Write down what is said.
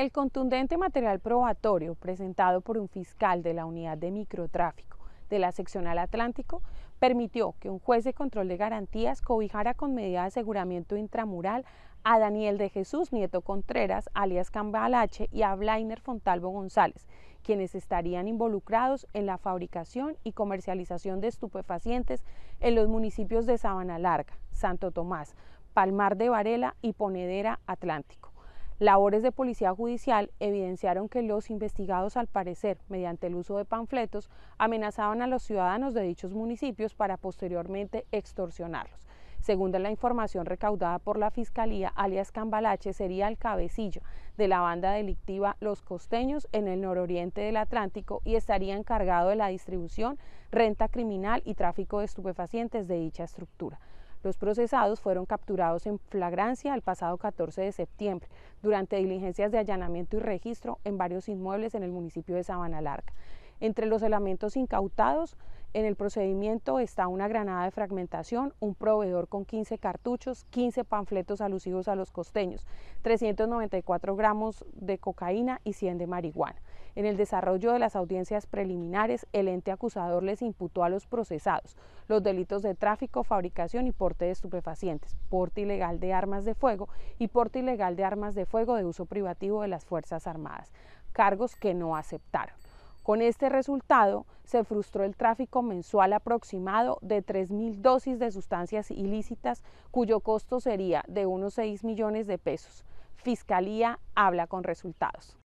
El contundente material probatorio presentado por un fiscal de la unidad de microtráfico de la seccional Atlántico permitió que un juez de control de garantías cobijara con medida de aseguramiento intramural a Daniel de Jesús Nieto Contreras, alias Cambalache, y a Blainer Fontalvo González, quienes estarían involucrados en la fabricación y comercialización de estupefacientes en los municipios de Sabana Larga, Santo Tomás, Palmar de Varela y Ponedera Atlántico. Labores de policía judicial evidenciaron que los investigados, al parecer, mediante el uso de panfletos, amenazaban a los ciudadanos de dichos municipios para posteriormente extorsionarlos. Según la información recaudada por la Fiscalía, alias Cambalache sería el cabecillo de la banda delictiva Los Costeños en el nororiente del Atlántico y estaría encargado de la distribución, renta criminal y tráfico de estupefacientes de dicha estructura. Los procesados fueron capturados en flagrancia el pasado 14 de septiembre durante diligencias de allanamiento y registro en varios inmuebles en el municipio de Sabana Larga. Entre los elementos incautados en el procedimiento está una granada de fragmentación, un proveedor con 15 cartuchos, 15 panfletos alusivos a los costeños, 394 gramos de cocaína y 100 de marihuana. En el desarrollo de las audiencias preliminares, el ente acusador les imputó a los procesados los delitos de tráfico, fabricación y porte de estupefacientes, porte ilegal de armas de fuego y porte ilegal de armas de fuego de uso privativo de las Fuerzas Armadas, cargos que no aceptaron. Con este resultado, se frustró el tráfico mensual aproximado de 3.000 dosis de sustancias ilícitas, cuyo costo sería de unos 6 millones de pesos. Fiscalía habla con resultados.